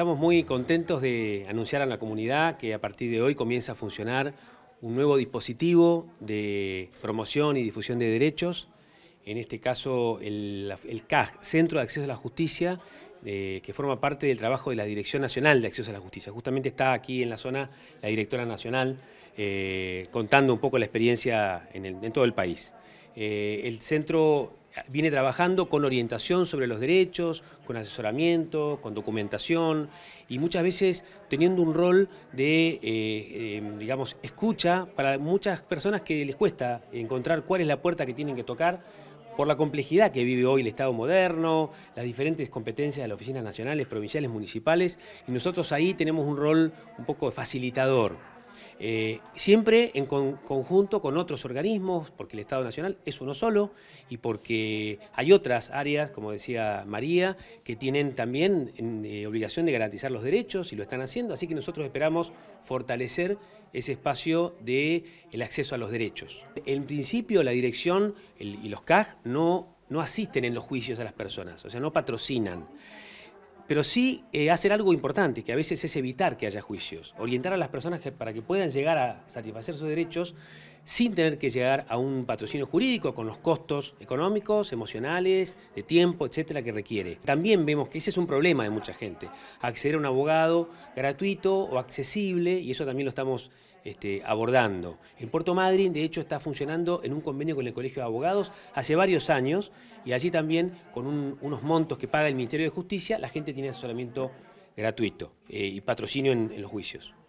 Estamos muy contentos de anunciar a la comunidad que a partir de hoy comienza a funcionar un nuevo dispositivo de promoción y difusión de derechos, en este caso el, el Centro de Acceso a la Justicia, eh, que forma parte del trabajo de la Dirección Nacional de Acceso a la Justicia. Justamente está aquí en la zona la directora nacional eh, contando un poco la experiencia en, todo el país. Eh, el centro viene trabajando con orientación sobre los derechos, con asesoramiento, con documentación y muchas veces teniendo un rol de, eh, em, digamos, escucha para muchas personas que les cuesta encontrar cuál es la puerta que tienen que tocar por la complejidad que vive hoy el Estado moderno, las diferentes competencias de las oficinas nacionales, provinciales, municipales, y nosotros ahí tenemos un rol un poco de facilitador. Eh, siempre en conjunto con otros organismos, porque el Estado Nacional es uno solo y porque hay otras áreas, como decía María, que tienen también eh, obligación de garantizar los derechos y lo están haciendo, así que nosotros esperamos fortalecer ese espacio del el acceso a los derechos. En principio la dirección y los CAG no, no asisten en los juicios a las personas, o sea, no patrocinan pero sí eh, hacer algo importante, que a veces es evitar que haya juicios, orientar a las personas para que puedan llegar a satisfacer sus derechos sin tener que llegar a un patrocinio jurídico con los costos económicos, emocionales, de tiempo, etcétera, que requiere. También vemos que ese es un problema de mucha gente, acceder a un abogado gratuito o accesible, y eso también lo estamos este, abordando. En Puerto Madryn, de hecho, está funcionando en un convenio con el Colegio de Abogados hace varios años y allí también, con unos montos que paga el Ministerio de Justicia, la gente tiene asesoramiento gratuito eh, y patrocinio en los juicios.